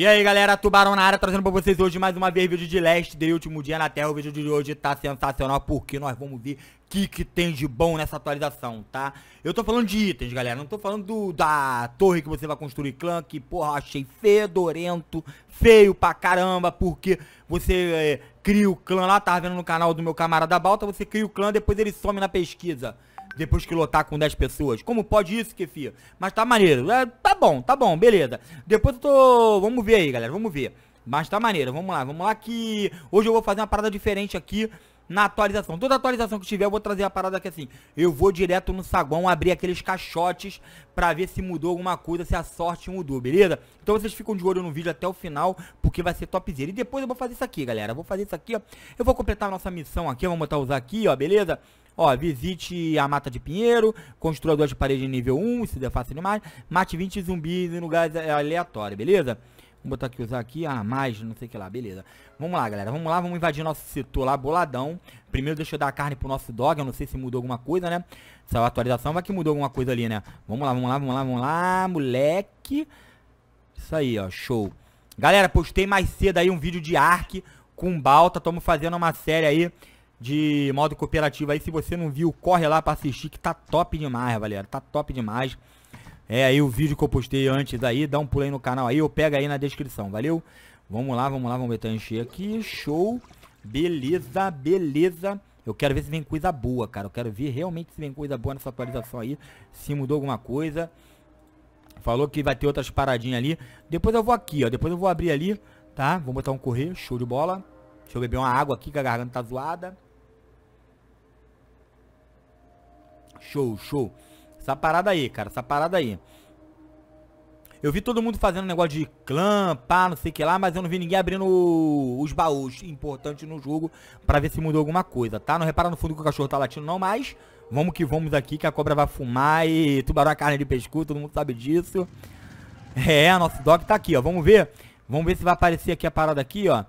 E aí galera, Tubarão na área, trazendo pra vocês hoje mais uma vez vídeo de Last Day, último dia na Terra. O vídeo de hoje tá sensacional porque nós vamos ver o que, que tem de bom nessa atualização, tá? Eu tô falando de itens, galera, não tô falando do, da torre que você vai construir clã, que porra, achei fedorento, feio pra caramba, porque você é, cria o clã lá, tá vendo no canal do meu camarada Balta, você cria o clã, depois ele some na pesquisa depois que lotar com 10 pessoas. Como pode isso, Kefia? Mas tá maneiro. É, tá bom, tá bom, beleza. Depois eu tô... Vamos ver aí, galera, vamos ver. Mas tá maneiro, vamos lá, vamos lá que... Hoje eu vou fazer uma parada diferente aqui na atualização. Toda atualização que tiver, eu vou trazer a parada aqui assim. Eu vou direto no saguão abrir aqueles caixotes pra ver se mudou alguma coisa, se a sorte mudou, beleza? Então vocês ficam de olho no vídeo até o final, porque vai ser topzera. E depois eu vou fazer isso aqui, galera. Eu vou fazer isso aqui, ó. Eu vou completar a nossa missão aqui, vamos botar usar aqui, ó, beleza? Ó, visite a Mata de Pinheiro, construa duas paredes nível 1, isso é fácil demais. Mate 20 zumbis em lugares é, aleatórios, beleza? Vamos botar aqui, usar aqui, ah, mais, não sei o que lá, beleza. Vamos lá, galera, vamos lá, vamos invadir nosso setor lá, boladão. Primeiro deixa eu dar a carne pro nosso dog, eu não sei se mudou alguma coisa, né? essa a atualização, vai que mudou alguma coisa ali, né? Vamos lá, vamos lá, vamos lá, vamos lá, moleque. Isso aí, ó, show. Galera, postei mais cedo aí um vídeo de Ark com balta, estamos fazendo uma série aí de modo cooperativo aí. Se você não viu, corre lá pra assistir, que tá top demais, galera. Tá top demais. É aí o vídeo que eu postei antes aí, dá um pulo aí no canal aí, eu pego aí na descrição, valeu? Vamos lá, vamos lá, vamos ver, tá encher aqui, show, beleza, beleza. Eu quero ver se vem coisa boa, cara, eu quero ver realmente se vem coisa boa nessa atualização aí, se mudou alguma coisa. Falou que vai ter outras paradinhas ali. Depois eu vou aqui, ó, depois eu vou abrir ali, tá? Vou botar um correr, show de bola. Deixa eu beber uma água aqui, que a garganta tá zoada. Show, show. Essa parada aí, cara, essa parada aí. Eu vi todo mundo fazendo negócio de clã, pá, não sei o que lá, mas eu não vi ninguém abrindo os baús importantes no jogo pra ver se mudou alguma coisa, tá? Não repara no fundo que o cachorro tá latindo não, mas vamos que vamos aqui, que a cobra vai fumar e tubarão a é carne de pescoço, todo mundo sabe disso. É, nosso dog tá aqui, ó, vamos ver. Vamos ver se vai aparecer aqui a parada aqui, ó.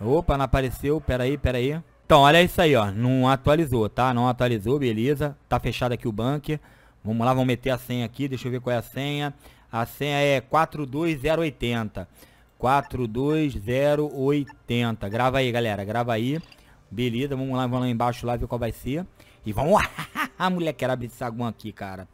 Opa, não apareceu, pera aí, pera aí. Então, olha isso aí, ó. Não atualizou, tá? Não atualizou, beleza. Tá fechado aqui o bunker. Vamos lá, vamos meter a senha aqui. Deixa eu ver qual é a senha. A senha é 42080. 42080. Grava aí, galera. Grava aí. Beleza, vamos lá, vamos lá embaixo lá ver qual vai ser. E vamos lá. a mulher quer abrir esse saguão aqui, cara.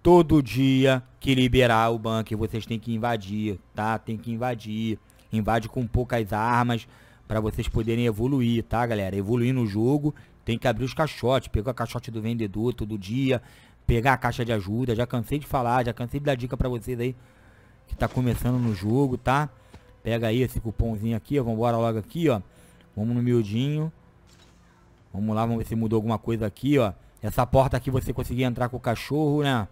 Todo dia que liberar o bunker, vocês têm que invadir, tá? Tem que invadir. Invade com poucas armas para vocês poderem evoluir, tá, galera? Evoluir no jogo, tem que abrir os caixotes, pegar o caixote do vendedor todo dia, pegar a caixa de ajuda. Já cansei de falar, já cansei de dar dica para vocês aí que tá começando no jogo, tá? Pega aí esse cupomzinho aqui, ó, vambora logo aqui, ó. Vamos no miudinho. Vamos lá, vamos ver se mudou alguma coisa aqui, ó. Essa porta aqui você conseguia entrar com o cachorro, né?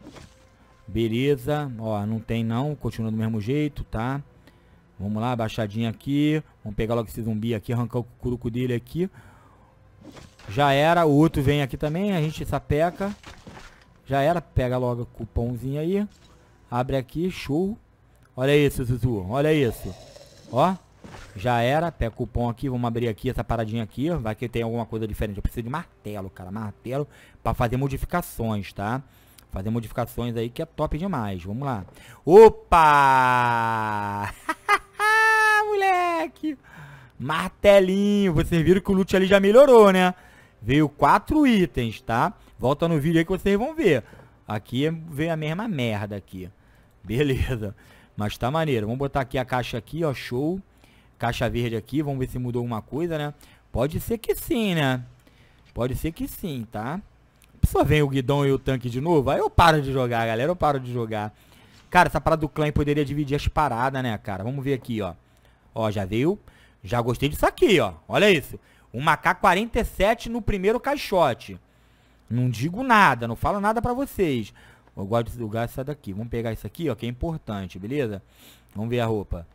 Beleza, ó, não tem não, continua do mesmo jeito, tá? Vamos lá, baixadinha aqui. Vamos pegar logo esse zumbi aqui, arrancar o curuco dele aqui. Já era, o outro vem aqui também, a gente sapeca. Já era, pega logo o cupomzinho aí. Abre aqui, show. Olha isso, Zuzu, olha isso. Ó, já era, pega o cupom aqui, vamos abrir aqui essa paradinha aqui. Vai que tem alguma coisa diferente. Eu preciso de martelo, cara, martelo pra fazer modificações, tá? Fazer modificações aí que é top demais, vamos lá. Opa! aqui. Martelinho. Vocês viram que o loot ali já melhorou, né? Veio quatro itens, tá? Volta no vídeo aí que vocês vão ver. Aqui veio a mesma merda aqui. Beleza. Mas tá maneiro. Vamos botar aqui a caixa aqui, ó. Show. Caixa verde aqui. Vamos ver se mudou alguma coisa, né? Pode ser que sim, né? Pode ser que sim, tá? Só vem o guidão e o tanque de novo. Aí eu paro de jogar, galera. Eu paro de jogar. Cara, essa parada do clã poderia dividir as paradas, né, cara? Vamos ver aqui, ó. Ó, já veio. Já gostei disso aqui, ó. Olha isso. Uma K47 no primeiro caixote. Não digo nada, não falo nada pra vocês. Eu gosto desse lugar essa daqui. Vamos pegar isso aqui, ó, que é importante, beleza? Vamos ver a roupa.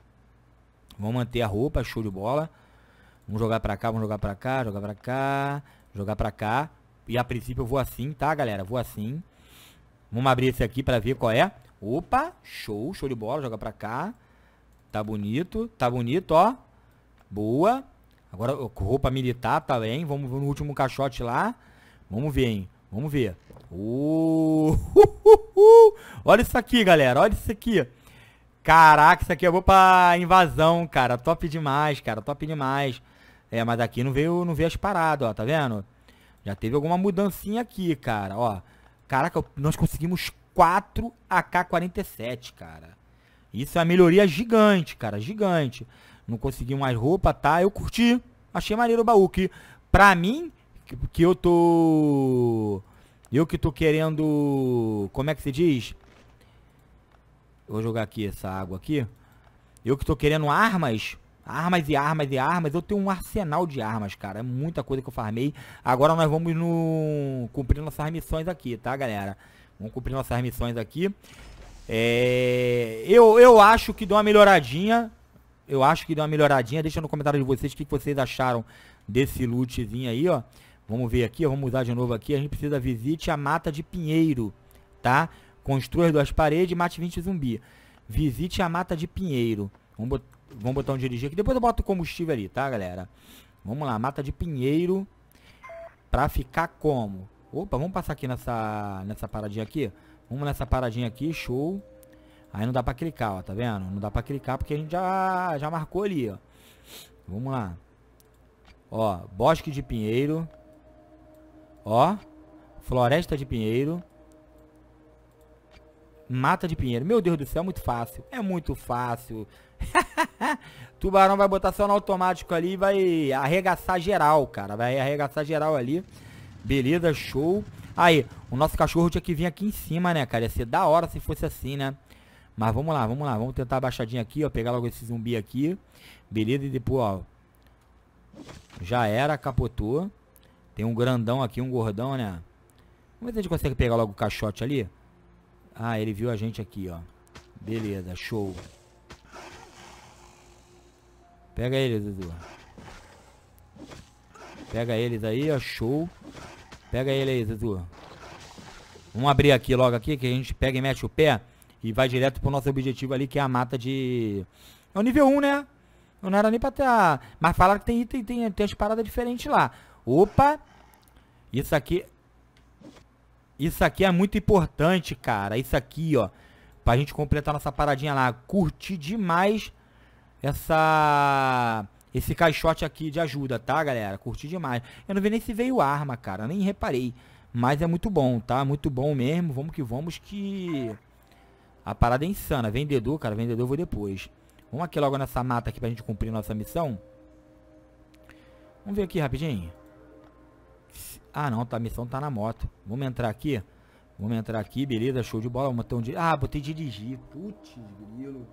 Vamos manter a roupa, show de bola. Vamos jogar pra cá, vamos jogar pra cá, jogar pra cá, jogar pra cá. E a princípio eu vou assim, tá, galera? Vou assim. Vamos abrir esse aqui pra ver qual é. Opa, show, show de bola, joga pra cá. Tá bonito, tá bonito, ó. Boa. Agora roupa militar, tá bem. Vamos no último caixote lá. Vamos ver, hein. Vamos ver. Uh, Olha isso aqui, galera. Olha isso aqui. Caraca, isso aqui eu é vou pra invasão, cara. Top demais, cara. Top demais. É, mas aqui não veio, não veio as paradas, ó. Tá vendo? Já teve alguma mudancinha aqui, cara. Ó. Caraca, nós conseguimos 4 AK-47, cara. Isso é uma melhoria gigante, cara, gigante. Não consegui mais roupa, tá? Eu curti. Achei maneiro o baú. Que pra mim, que, eu tô. Eu que tô querendo. Como é que se diz? vou jogar aqui essa água aqui. Eu que tô querendo armas. Armas e armas e armas. Eu tenho um arsenal de armas, cara. É muita coisa que eu farmei. Agora nós vamos no... cumprir nossas missões aqui, tá, galera? Vamos cumprir nossas missões aqui. É, eu, eu acho que deu uma melhoradinha. Eu acho que deu uma melhoradinha. Deixa no comentário de vocês o que, vocês acharam desse lootzinho aí, ó. Vamos ver aqui, vamos usar de novo aqui. A gente precisa visite a mata de pinheiro, tá? Construa duas paredes e mate 20 zumbi. Visite a mata de pinheiro. Vamos, vamos botar um dirigir aqui. Depois eu boto o combustível ali, tá, galera? Vamos lá, mata de pinheiro. Pra ficar como? Opa, vamos passar aqui nessa, nessa paradinha aqui, ó. Vamos nessa paradinha aqui, show. Aí não dá pra clicar, ó, tá vendo? Não dá pra clicar porque a gente já, já marcou ali, ó. Vamos lá. Ó, Bosque de Pinheiro. Ó, Floresta de Pinheiro. Mata de Pinheiro. Meu Deus do céu, é muito fácil. É muito fácil. Tubarão vai botar só no automático ali e vai arregaçar geral, cara. Vai arregaçar geral ali. Beleza, show. Aí, o nosso cachorro tinha que vir aqui em cima, né, cara? Ia ser da hora se fosse assim, né? Mas vamos lá, vamos lá. Vamos tentar a baixadinha aqui, ó. Pegar logo esse zumbi aqui. Beleza, e depois, ó. Já era, capotou. Tem um grandão aqui, um gordão, né? Vamos ver se a gente consegue pegar logo o caixote ali. Ah, ele viu a gente aqui, ó. Beleza, show. Pega ele, Zuzu. Pega eles aí, ó, show. Pega ele aí, Zezu. Vamos abrir aqui logo aqui, que a gente pega e mete o pé e vai direto pro nosso objetivo ali, que é a mata de... É o nível 1, né? Eu Não era nem pra ter a... Mas falaram que tem item, tem, tem as paradas diferentes lá. Opa! Isso aqui... Isso aqui é muito importante, cara. Isso aqui, ó. Pra gente completar nossa paradinha lá. Curti demais essa esse caixote aqui de ajuda, tá, galera? Curti demais. Eu não vi nem se veio arma, cara. Nem reparei. Mas é muito bom, tá? Muito bom mesmo. Vamos que vamos que... A parada é insana. Vendedor, cara. Vendedor eu vou depois. Vamos aqui logo nessa mata aqui pra gente cumprir nossa missão. Vamos ver aqui rapidinho. Ah, não. Tá, a missão tá na moto. Vamos entrar aqui. Vamos entrar aqui. Beleza, show de bola. Vamos um... Di... Ah, botei dirigir. Putz, grilo.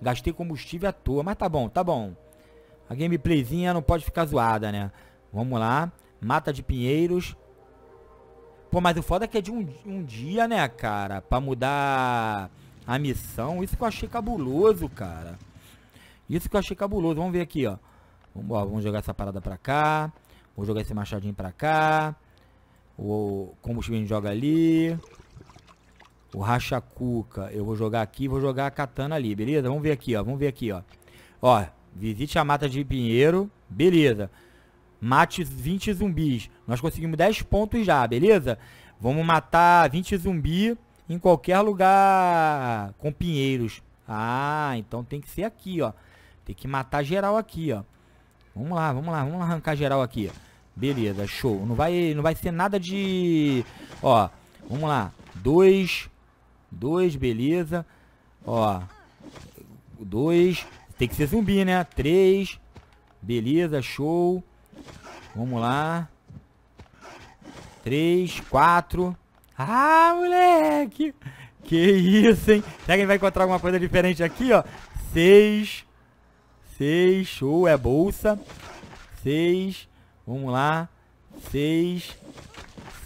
Gastei combustível à toa. Mas tá bom, tá bom. A gameplayzinha não pode ficar zoada, né? Vamos lá. Mata de Pinheiros. Pô, mas o foda é que é de um, um dia, né, cara? Pra mudar a missão. Isso que eu achei cabuloso, cara. Isso que eu achei cabuloso. Vamos ver aqui, ó. Vamos, ó, vamos jogar essa parada pra cá. Vou jogar esse machadinho pra cá. O combustível joga ali. O racha cuca eu vou jogar aqui. Vou jogar a katana ali, beleza? Vamos ver aqui, ó. Vamos ver aqui, ó. Ó, Visite a mata de Pinheiro. Beleza. Mate 20 zumbis. Nós conseguimos 10 pontos já, beleza? Vamos matar 20 zumbi em qualquer lugar com pinheiros. Ah, então tem que ser aqui, ó. Tem que matar geral aqui, ó. Vamos lá, vamos lá, vamos arrancar geral aqui. Beleza, show. Não vai, não vai ser nada de... Ó, vamos lá. Dois, dois, beleza. Ó, dois, tem que ser zumbi, né? Três. Beleza, show. Vamos lá. Três, quatro. Ah, moleque! Que isso, hein? Será que vai encontrar alguma coisa diferente aqui, ó? Seis. Seis, show, é bolsa. Seis. Vamos lá. Seis.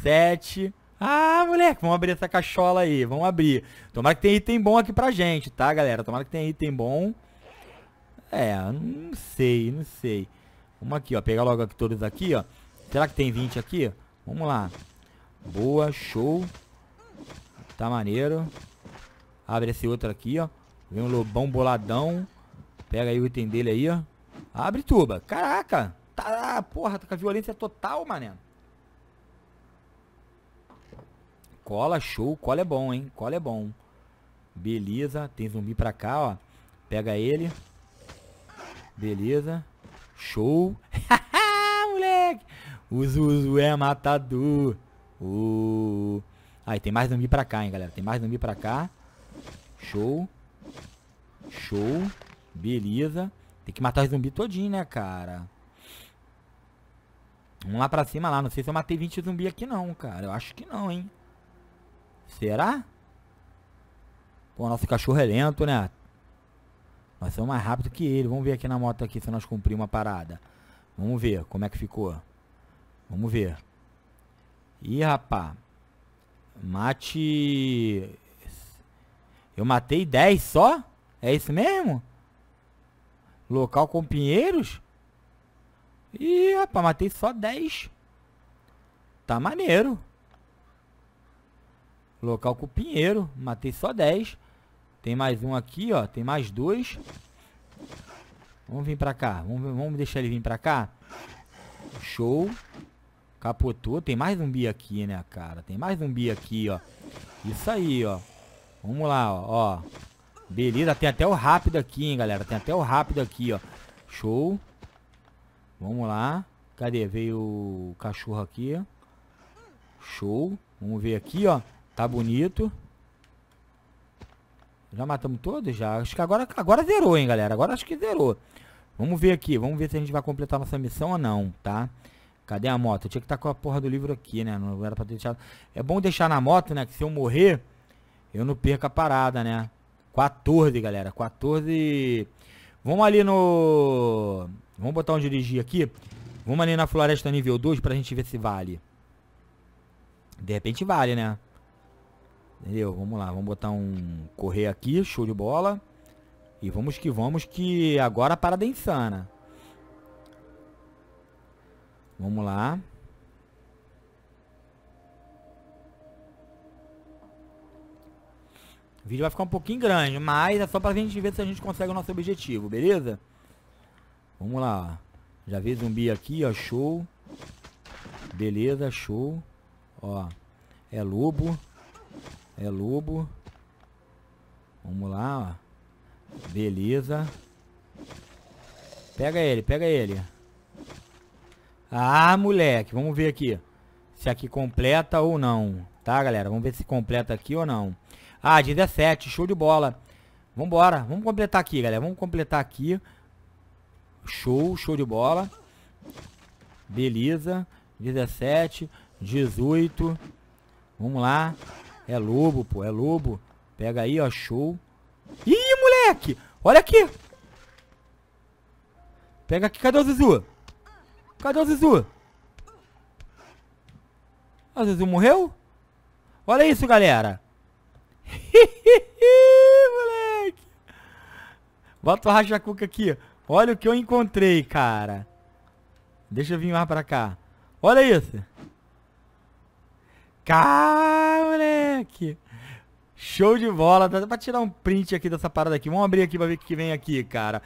Sete. Ah, moleque, vamos abrir essa cachola aí. Vamos abrir. Tomara que tenha item bom aqui pra gente, tá, galera? Tomara que tenha item bom. É, não sei, não sei. Uma aqui, ó. Pegar logo aqui todos aqui, ó. Será que tem 20 aqui? Vamos lá. Boa, show. Tá maneiro. Abre esse outro aqui, ó. Vem um lobão boladão. Pega aí o item dele aí, ó. Abre tuba. Caraca. Tá, porra, tá com a violência total, mané. Cola, show. Cola é bom, hein? Cola é bom. Beleza. Tem zumbi pra cá, ó. Pega ele. Beleza. Show. Ah, moleque. O Zuzu é matador. Uh. Aí, tem mais zumbi pra cá, hein, galera. Tem mais zumbi pra cá. Show. Show. Beleza. Tem que matar os zumbi todinho, né, cara? Vamos lá pra cima lá. Não sei se eu matei 20 zumbi aqui não, cara. Eu acho que não, hein. Será? Pô, nosso cachorro é lento, né? Nós somos mais rápido que ele. Vamos ver aqui na moto aqui se nós cumprimos uma parada. Vamos ver como é que ficou. Vamos ver. Ih, rapá. Mate... Eu matei 10 só? É isso mesmo? Local com pinheiros? Ih, rapaz, matei só 10. Tá maneiro. Local com pinheiro. Matei só 10. Tem mais um aqui, ó. Tem mais dois. Vamos vir pra cá. Vamos, vamos deixar ele vir pra cá. Show. Capotou. Tem mais zumbi aqui, né, cara? Tem mais zumbi aqui, ó. Isso aí, ó. Vamos lá, ó. ó. Beleza. Tem até o rápido aqui, hein, galera. Tem até o rápido aqui, ó. Show. Vamos lá. Cadê? Veio o cachorro aqui. Show. Vamos ver aqui, ó. Tá bonito. Já matamos todos? Já. Acho que agora, agora zerou, hein, galera. Agora acho que zerou. Vamos ver aqui. Vamos ver se a gente vai completar nossa missão ou não, tá? Cadê a moto? Eu tinha que estar tá com a porra do livro aqui, né? Não era pra ter deixado. É bom deixar na moto, né? Que se eu morrer, eu não perco a parada, né? 14, galera. 14. Vamos ali no... Vamos botar um dirigir aqui. Vamos ali na floresta nível 2 pra gente ver se vale. De repente vale, né? Entendeu? Vamos lá, vamos botar um correr aqui, show de bola. E vamos que vamos que agora a parada é insana. Vamos lá. O vídeo vai ficar um pouquinho grande, mas é só pra gente ver se a gente consegue o nosso objetivo, beleza? Vamos lá. Já vi zumbi aqui, ó, show. Beleza, show. Ó, é lobo. É lobo. Vamos lá, ó. Beleza. Pega ele, pega ele. Ah, moleque. Vamos ver aqui. Se aqui completa ou não. Tá, galera? Vamos ver se completa aqui ou não. Ah, 17. Show de bola. Vambora. Vamos completar aqui, galera. Vamos completar aqui. Show, show de bola. Beleza. 17, 18. Vamos lá. É lobo, pô, é lobo. Pega aí, ó, show. Ih, moleque! Olha aqui! Pega aqui, cadê o Zizu? Cadê o Zizu? Ah, o Zizu morreu? Olha isso, galera! moleque! Bota o racha-cuca aqui. Olha o que eu encontrei, cara. Deixa eu vir mais pra cá. Olha isso. Cara! aqui Show de bola. Dá pra tirar um print aqui dessa parada aqui. Vamos abrir aqui pra ver o que vem aqui, cara.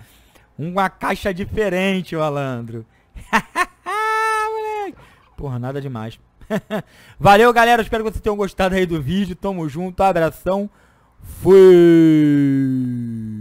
Uma caixa diferente, Alandro. moleque. Porra, nada demais. Valeu, galera. Espero que vocês tenham gostado aí do vídeo. Tamo junto. Abração. Fui.